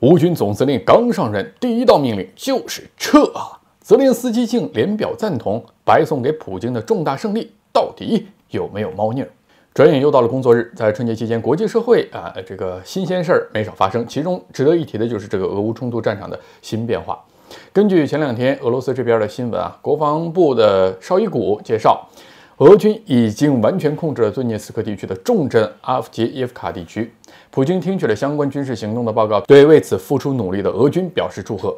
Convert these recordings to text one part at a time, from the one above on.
乌军总司令刚上任，第一道命令就是撤。啊！泽连斯基竟连表赞同，白送给普京的重大胜利，到底有没有猫腻？转眼又到了工作日，在春节期间，国际社会啊，这个新鲜事儿没少发生。其中值得一提的就是这个俄乌冲突战场的新变化。根据前两天俄罗斯这边的新闻啊，国防部的绍伊古介绍。俄军已经完全控制了顿涅茨克地区的重镇阿夫杰耶夫卡地区。普京听取了相关军事行动的报告，对为此付出努力的俄军表示祝贺。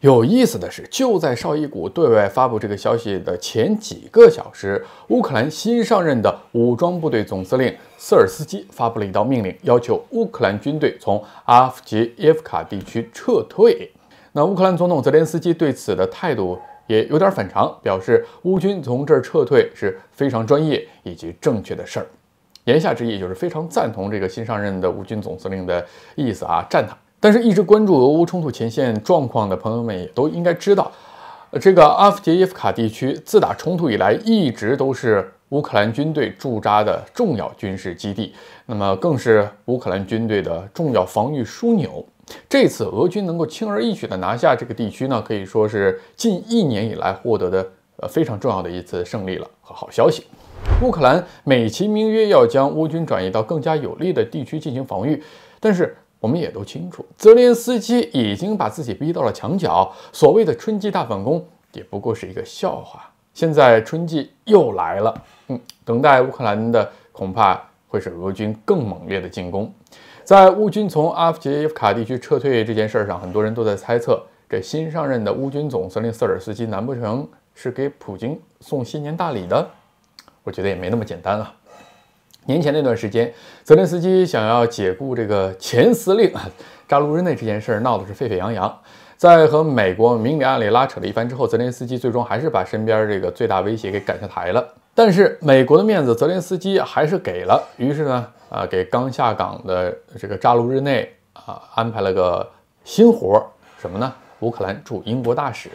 有意思的是，就在绍伊古对外发布这个消息的前几个小时，乌克兰新上任的武装部队总司令瑟尔斯基发布了一道命令，要求乌克兰军队从阿夫杰耶夫卡地区撤退。那乌克兰总统泽连斯基对此的态度？也有点反常，表示乌军从这儿撤退是非常专业以及正确的事儿。言下之意就是非常赞同这个新上任的乌军总司令的意思啊，赞他。但是，一直关注俄乌冲突前线状况的朋友们也都应该知道，这个阿夫杰耶夫卡地区自打冲突以来一直都是乌克兰军队驻扎的重要军事基地，那么更是乌克兰军队的重要防御枢纽。这次俄军能够轻而易举地拿下这个地区呢，可以说是近一年以来获得的呃非常重要的一次胜利了和好消息。乌克兰美其名曰要将乌军转移到更加有利的地区进行防御，但是我们也都清楚，泽连斯基已经把自己逼到了墙角，所谓的春季大反攻也不过是一个笑话。现在春季又来了，嗯，等待乌克兰的恐怕会是俄军更猛烈的进攻。在乌军从阿富汗卡地区撤退这件事上，很多人都在猜测，这新上任的乌军总司令瑟尔斯基，难不成是给普京送新年大礼的？我觉得也没那么简单啊。年前那段时间，泽连斯基想要解雇这个前司令扎卢日内这件事，闹得是沸沸扬扬。在和美国明里暗里拉扯了一番之后，泽连斯基最终还是把身边这个最大威胁给赶下台了。但是美国的面子，泽连斯基还是给了。于是呢，啊，给刚下岗的这个扎卢日内啊，安排了个新活，什么呢？乌克兰驻英国大使。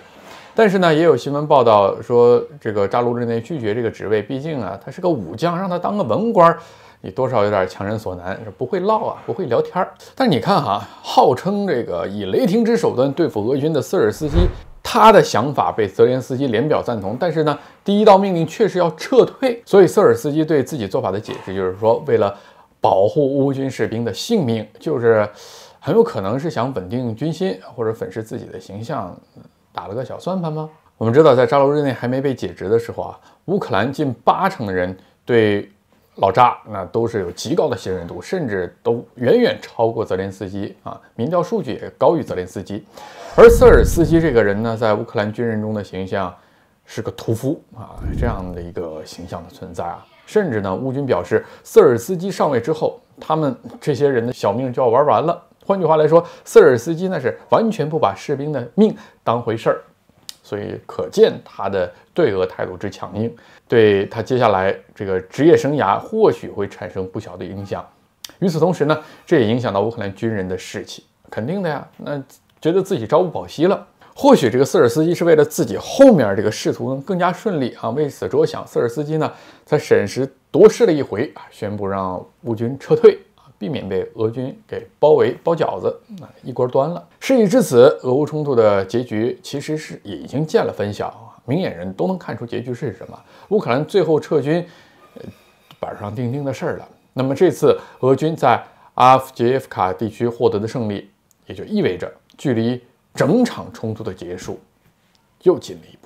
但是呢，也有新闻报道说，这个扎卢日内拒绝这个职位，毕竟啊，他是个武将，让他当个文官。你多少有点强人所难，不会唠啊，不会聊天儿。但是你看哈，号称这个以雷霆之手段对付俄军的瑟尔斯基，他的想法被泽连斯基连表赞同。但是呢，第一道命令确实要撤退，所以瑟尔斯基对自己做法的解释就是说，为了保护乌军士兵的性命，就是很有可能是想稳定军心或者粉饰自己的形象，打了个小算盘吗？我们知道，在扎卢日内还没被解职的时候啊，乌克兰近八成的人对。老扎那都是有极高的信任度，甚至都远远超过泽连斯基啊，民调数据也高于泽连斯基。而瑟尔斯基这个人呢，在乌克兰军人中的形象是个屠夫啊，这样的一个形象的存在啊，甚至呢，乌军表示，瑟尔斯基上位之后，他们这些人的小命就要玩完了。换句话来说，瑟尔斯基那是完全不把士兵的命当回事儿。所以可见他的对俄态度之强硬，对他接下来这个职业生涯或许会产生不小的影响。与此同时呢，这也影响到乌克兰军人的士气，肯定的呀。那觉得自己朝不保夕了，或许这个瑟尔斯基是为了自己后面这个仕途能更加顺利啊，为此着想，瑟尔斯基呢，才审时度势了一回啊，宣布让乌军撤退。避免被俄军给包围，包饺子啊，一锅端了。事已至此，俄乌冲突的结局其实是也已经见了分晓明眼人都能看出结局是什么。乌克兰最后撤军，板上钉钉的事儿了。那么这次俄军在阿夫杰夫卡地区获得的胜利，也就意味着距离整场冲突的结束又近了一步。